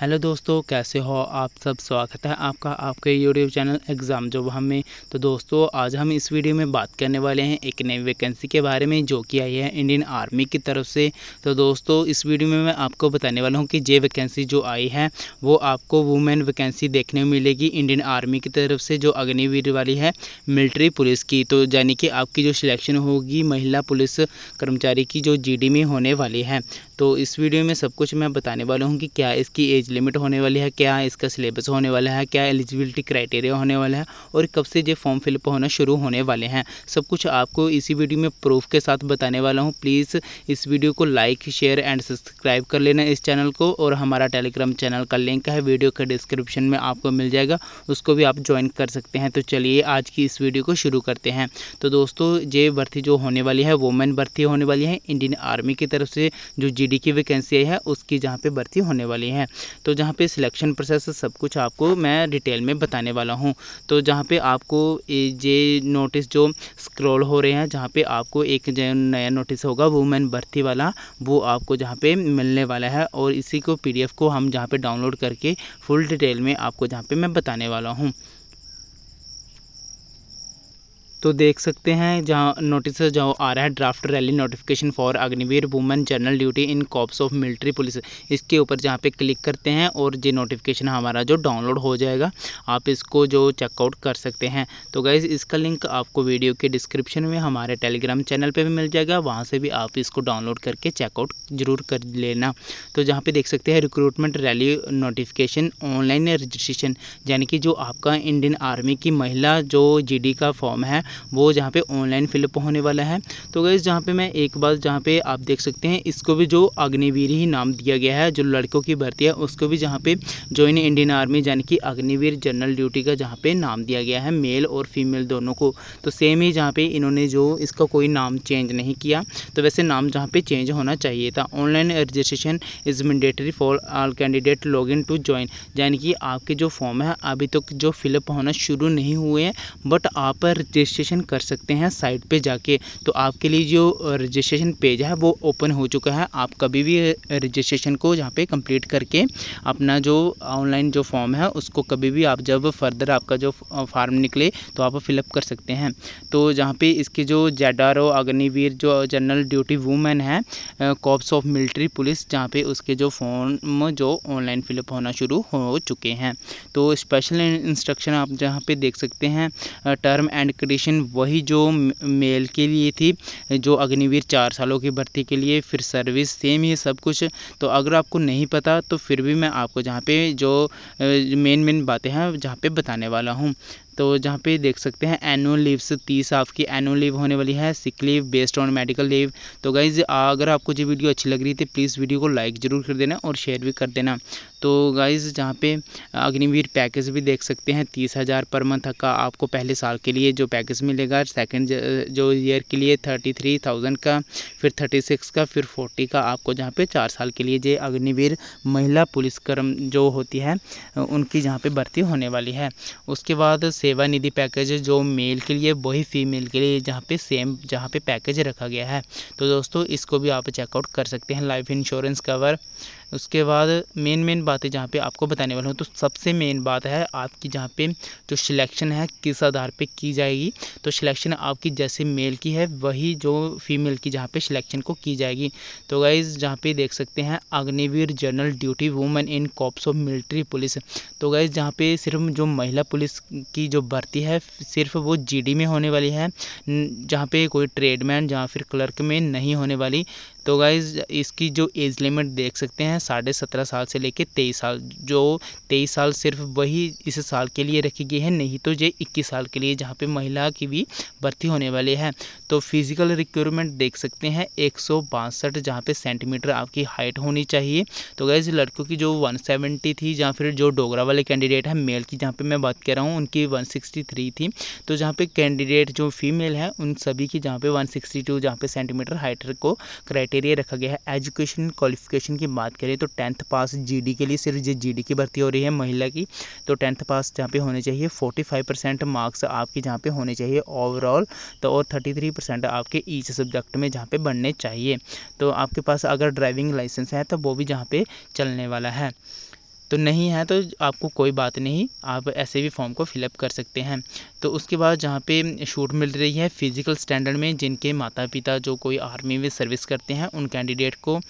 hello दोस्तों कैसे हो आप सब स्वागत है आपका आपके यूट्यूब चैनल एग्ज़ाम जॉब हमें तो दोस्तों आज हम इस वीडियो में बात करने वाले हैं एक नई वैकेंसी के बारे में जो कि आई है इंडियन आर्मी की तरफ से तो दोस्तों इस वीडियो में मैं आपको बताने वाला हूं कि ये वैकेंसी जो आई है वो आपको वुमेन वैकेंसी देखने में मिलेगी इंडियन आर्मी की तरफ से जो अग्निवीर वाली है मिलिट्री पुलिस की तो यानी कि आपकी जो सिलेक्शन होगी महिला पुलिस कर्मचारी की जो जी में होने वाली है तो इस वीडियो में सब कुछ मैं बताने वाला हूँ कि क्या इसकी एज लिमिट होने वाली है क्या इसका सिलेबस होने वाला है क्या एलिजिबिलिटी क्राइटेरिया होने वाला है और कब से ये फॉर्म फिलअप होना शुरू होने वाले हैं सब कुछ आपको इसी वीडियो में प्रूफ के साथ बताने वाला हूँ प्लीज़ इस वीडियो को लाइक शेयर एंड सब्सक्राइब कर लेना इस चैनल को और हमारा टेलीग्राम चैनल का लिंक है वीडियो का डिस्क्रिप्शन में आपको मिल जाएगा उसको भी आप ज्वाइन कर सकते हैं तो चलिए आज की इस वीडियो को शुरू करते हैं तो दोस्तों ये भर्ती जो होने वाली है वोमेन भर्ती होने वाली है इंडियन आर्मी की तरफ से जो जी जीडी की वैकेंसी है उसकी जहाँ पे भर्ती होने वाली है तो जहाँ पे सिलेक्शन प्रोसेस सब कुछ आपको मैं डिटेल में बताने वाला हूँ तो जहाँ पे आपको ये नोटिस जो स्क्रॉल हो रहे हैं जहाँ पे आपको एक नया नोटिस होगा वुमेन भर्ती वाला वो आपको जहाँ पे मिलने वाला है और इसी को पी को हम जहाँ पर डाउनलोड करके फुल डिटेल में आपको जहाँ पे मैं बताने वाला हूँ तो देख सकते हैं जहाँ नोटिस जो आ रहा है draft rally notification for Agniveer women general duty in corps of military police इसके ऊपर जहाँ पे क्लिक करते हैं और ये नोटिफिकेशन हमारा जो डाउनलोड हो जाएगा आप इसको जो चेकआउट कर सकते हैं तो गाइज़ इसका लिंक आपको वीडियो के डिस्क्रिप्शन में हमारे टेलीग्राम चैनल पर भी मिल जाएगा वहाँ से भी आप इसको डाउनलोड करके चेकआउट जरूर कर लेना तो जहाँ पर देख सकते हैं recruitment rally notification online registration यानी कि जो आपका इंडियन आर्मी की महिला जो जी का फॉर्म है वो जहाँ पे ऑनलाइन फिलअप होने वाला है तो गई जहाँ पे मैं एक बार जहाँ पे आप देख सकते हैं इसको भी जो अग्निवीर ही नाम दिया गया है जो लड़कों की भर्ती है उसको भी जहाँ पे ज्वाइन इंडियन आर्मी यानी कि अग्निवीर जनरल ड्यूटी का जहाँ पे नाम दिया गया है मेल और फीमेल दोनों को तो सेम ही जहाँ पे इन्होंने जो इसका कोई नाम चेंज नहीं किया तो वैसे नाम जहाँ पे चेंज होना चाहिए था online registration is mandatory for all candidate log in to join यानी कि आपके जो फॉर्म है अभी तक तो जो फिलअप होना शुरू नहीं हुए हैं बट आप रजिस्ट्रेशन रजिस्ट्रेशन कर सकते हैं साइट पे जाके तो आपके लिए जो रजिस्ट्रेशन पेज है वो ओपन हो चुका है आप कभी भी रजिस्ट्रेशन को जहाँ पे कंप्लीट करके अपना जो ऑनलाइन जो फॉर्म है उसको कभी भी आप जब फर्दर आपका जो फार्म निकले तो आप फिलअप कर सकते हैं तो जहाँ पे इसके जो जेड आर ओ अग्निवीर जो जनरल ड्यूटी वूमेन है कॉप्स ऑफ मिलिट्री पुलिस जहाँ पर उसके जो फॉर्म जो ऑनलाइन फिलअप होना शुरू हो चुके हैं तो स्पेशल इंस्ट्रक्शन आप जहाँ पे देख सकते हैं टर्म एंड कंडीशन लेकिन वही जो मेल के लिए थी जो अग्निवीर चार सालों की भर्ती के लिए फिर सर्विस सेम ही सब कुछ तो अगर आपको नहीं पता तो फिर भी मैं आपको जहाँ पे जो मेन मेन बातें हैं जहाँ पे बताने वाला हूँ तो जहाँ पे देख सकते हैं एनुअल लीव्स तीस आपकी एनुअल लीव होने वाली है sick leave based on medical leave तो गाइज अगर आपको ये वीडियो अच्छी लग रही थी प्लीज़ तो वीडियो को लाइक ज़रूर कर देना और शेयर भी कर देना तो गाइज जहाँ पे अग्निवीर पैकेज भी देख सकते हैं तीस हज़ार पर मंथ का आपको पहले साल के लिए जो पैकेज मिलेगा सेकेंड जो ईयर के लिए थर्टी थ्री थाउजेंड का फिर थर्टी सिक्स का फिर फोर्टी का आपको जहाँ पे चार साल के लिए ये अग्निवीर महिला पुलिसकर्म जो होती है उनकी जहाँ पे भर्ती होने वाली है उसके बाद सेवा निधि पैकेज जो मेल के लिए वही फीमेल के लिए जहाँ पे सेम जहाँ पे पैकेज रखा गया है तो दोस्तों इसको भी आप चेकआउट कर सकते हैं लाइफ इंश्योरेंस कवर उसके बाद मेन मेन बातें जहाँ पे आपको बताने वाला हूँ तो सबसे मेन बात है आपकी जहाँ पे जो सिलेक्शन है किस आधार पे की जाएगी तो सिलेक्शन आपकी जैसे मेल की है वही जो फीमेल की जहाँ पे सिलेक्शन को की जाएगी तो गाइज़ जहाँ पे देख सकते हैं Agniveer general duty women in corps of military police तो गाइज़ जहाँ पे सिर्फ जो महिला पुलिस की जो भर्ती है सिर्फ वो जीडी में होने वाली है जहाँ पे कोई ट्रेडमैन या फिर क्लर्क में नहीं होने वाली तो गाइज इसकी जो एज लिमिट देख सकते हैं साढ़े सत्रह साल से लेकर तेईस साल जो तेईस साल सिर्फ वही इस साल के लिए रखी गई है नहीं तो ये इक्कीस साल के लिए जहाँ पे महिला की भी भर्ती होने वाली है तो फिजिकल रिक्वायरमेंट देख सकते हैं एक सौ बासठ जहाँ पे सेंटीमीटर आपकी हाइट होनी चाहिए तो गाइज लड़कों की जो वन सेवेंटी थी या फिर जो डोगरा वाले कैंडिडेट हैं मेल की जहाँ पर मैं बात कर रहा हूँ उनकी वन सिक्सटी थ्री थी तो जहाँ पर कैंडिडेट जो फीमेल हैं उन सभी की जहाँ पे वन सिक्सटी टू जहाँ पे सेंटीमीटर हाइट को क्राइट क्राइटेरिया रखा गया है एजुकेशन क्वालिफिकेशन की बात करें तो टेंथ पास जीडी के लिए सिर्फ जो जी की भर्ती हो रही है महिला की तो टेंथ पास जहाँ पे होने चाहिए फोर्टी फाइव परसेंट मार्क्स आपके जहाँ पे होने चाहिए ओवरऑल तो और थर्टी थ्री परसेंट आपके ईच सब्जेक्ट में जहाँ पे बनने चाहिए तो आपके पास अगर ड्राइविंग लाइसेंस है तो वो भी जहाँ पे चलने वाला है तो नहीं है तो आपको कोई बात नहीं आप ऐसे भी फॉर्म को फिलअप कर सकते हैं तो उसके बाद जहाँ पे छूट मिल रही है फिजिकल स्टैंडर्ड में जिनके माता पिता जो कोई आर्मी में सर्विस करते हैं उन कैंडिडेट को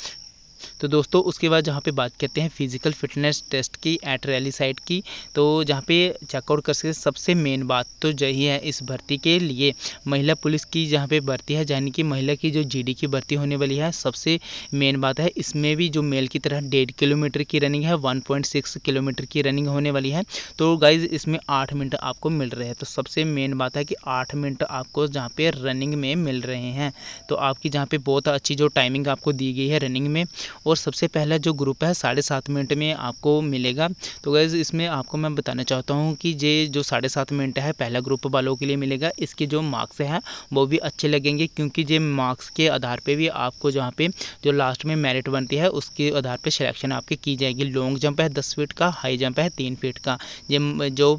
तो दोस्तों उसके बाद जहाँ पे बात करते हैं फिजिकल फिटनेस टेस्ट की एट रैली साइट की तो जहाँ पे चेकआउट कर सकते सबसे मेन बात तो यही है इस भर्ती के लिए महिला पुलिस की जहाँ पे भर्ती है यानी कि महिला की जो जीडी की भर्ती होने वाली है सबसे मेन बात है इसमें भी जो मेल की तरह डेढ़ किलोमीटर की रनिंग है वन पॉइंट सिक्स किलोमीटर की रनिंग होने वाली है तो गाइज इसमें आठ मिनट आपको मिल रहे हैं तो सबसे मेन बात है कि आठ मिनट आपको जहाँ पे रनिंग में मिल रहे हैं तो आपकी जहाँ पे बहुत अच्छी जो टाइमिंग आपको दी गई है रनिंग में और सबसे पहला जो ग्रुप है साढ़े सात मिनट में आपको मिलेगा तो गैज़ इसमें आपको मैं बताना चाहता हूँ कि ये जो साढ़े सात मिनट है पहला ग्रुप वालों के लिए मिलेगा इसके जो मार्क्स हैं वो भी अच्छे लगेंगे क्योंकि ये मार्क्स के आधार पर भी आपको जहाँ पे जो लास्ट में मेरिट बनती है उसके आधार पर सिलेक्शन आपकी की जाएगी लॉन्ग जंप है दस फीट का हाई जंप है तीन फीट का ये जो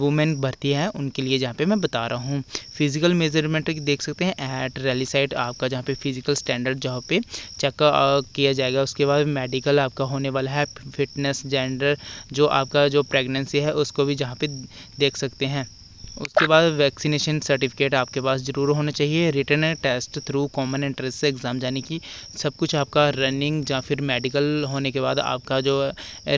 वुमेन भर्ती है उनके लिए जहाँ पे मैं बता रहा हूँ फिजिकल मेजरमेंट देख सकते हैं एट रैली साइड आपका जहाँ पे फिजिकल स्टैंडर्ड जहाँ पे चेक किया जाएगा उसके बाद मेडिकल आपका होने वाला है फिटनेस जेंडर जो आपका जो प्रेगनेंसी है उसको भी जहाँ पे देख सकते हैं उसके बाद वैक्सीनेशन सर्टिफिकेट आपके पास ज़रूर होना चाहिए written test through common entrance से एग्ज़ाम जाने की सब कुछ आपका रनिंग या फिर मेडिकल होने के बाद आपका जो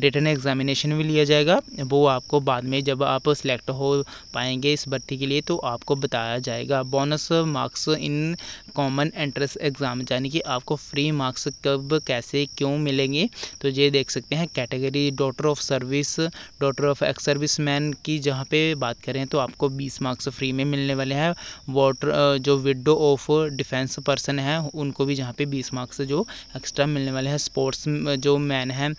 रिटर्न एग्जामिनेशन भी लिया जाएगा वो आपको बाद में जब आप सिलेक्ट हो पाएंगे इस भर्ती के लिए तो आपको बताया जाएगा bonus marks in common entrance exam यानी कि आपको फ्री मार्क्स कब कैसे क्यों मिलेंगे तो ये देख सकते हैं category daughter of service daughter of ex service man की जहाँ पे बात करें तो आपको 20 मार्क्स फ्री में मिलने वाले हैं वाटर जो विडो ऑफ डिफेंस पर्सन है उनको भी जहाँ पे 20 मार्क्स जो एक्स्ट्रा मिलने वाले हैं स्पोर्ट्स जो मैन है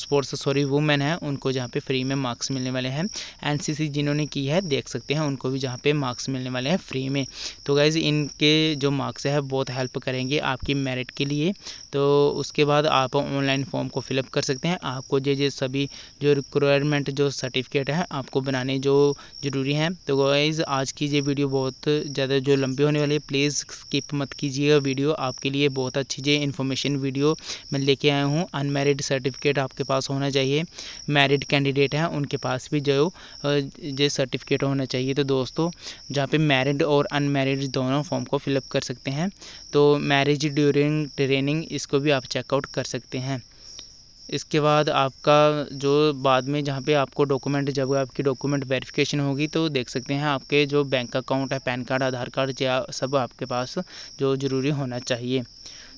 स्पोर्ट्स सॉरी वुमेन है उनको जहाँ पे फ्री में मार्क्स मिलने वाले हैं एन जिन्होंने की है देख सकते हैं उनको भी जहाँ पे मार्क्स मिलने वाले हैं फ्री में तो गाइज इनके जो मार्क्स मार्क्स है बहुत हेल्प करेंगे आपकी मेरिट के लिए तो उसके बाद आप ऑनलाइन फॉर्म को फिलअप कर सकते हैं आपको जो जो सभी जो रिक्वायरमेंट जो सर्टिफिकेट है आपको बनाने जो ज़रूरी हैं तो गाइज आज की ये वीडियो बहुत ज़्यादा जो लंबी होने वाली है प्लीज़ स्किप मत कीजिएगा वीडियो आपके लिए बहुत अच्छी जो इन्फॉर्मेशन वीडियो मैं लेके आया हूँ अनमेरिड सर्टिफिकेट आपके पास होना चाहिए मैरिड कैंडिडेट हैं उनके पास भी जो जो सर्टिफिकेट होना चाहिए तो दोस्तों जहाँ पे मैरिड और अनमेरिड दोनों फॉर्म को फिलअप कर सकते सकते हैं तो मैरिज ड्यूरिंग ट्रेनिंग इसको भी आप चेकआउट कर सकते हैं इसके बाद आपका जो बाद में जहाँ पे आपको डॉक्यूमेंट जब आपकी डॉक्यूमेंट वेरिफिकेशन होगी तो देख सकते हैं आपके जो बैंक अकाउंट है पैन कार्ड आधार कार्ड या सब आपके पास जो ज़रूरी होना चाहिए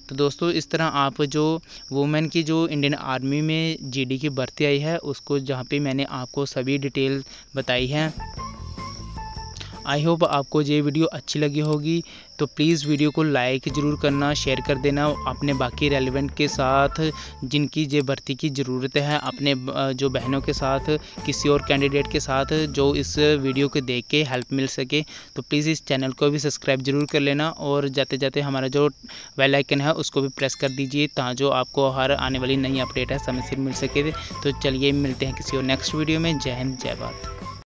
तो दोस्तों इस तरह आप जो वुमेन की जो इंडियन आर्मी में जीडी की भर्ती आई है उसको जहाँ पे मैंने आपको सभी डिटेल बताई है आई होप आपको ये वीडियो अच्छी लगी होगी तो प्लीज़ वीडियो को लाइक ज़रूर करना शेयर कर देना अपने बाकी रेलिवेंट के साथ जिनकी ये भर्ती की ज़रूरत है अपने जो बहनों के साथ किसी और कैंडिडेट के साथ जो इस वीडियो को देख के हेल्प मिल सके तो प्लीज़ इस चैनल को भी सब्सक्राइब ज़रूर कर लेना और जाते जाते हमारा जो वेलाइकन है उसको भी प्रेस कर दीजिए ता जो आपको हर आने वाली नई अपडेट है समय से मिल सके तो चलिए मिलते हैं किसी और नेक्स्ट वीडियो में जय हिंद जय भारत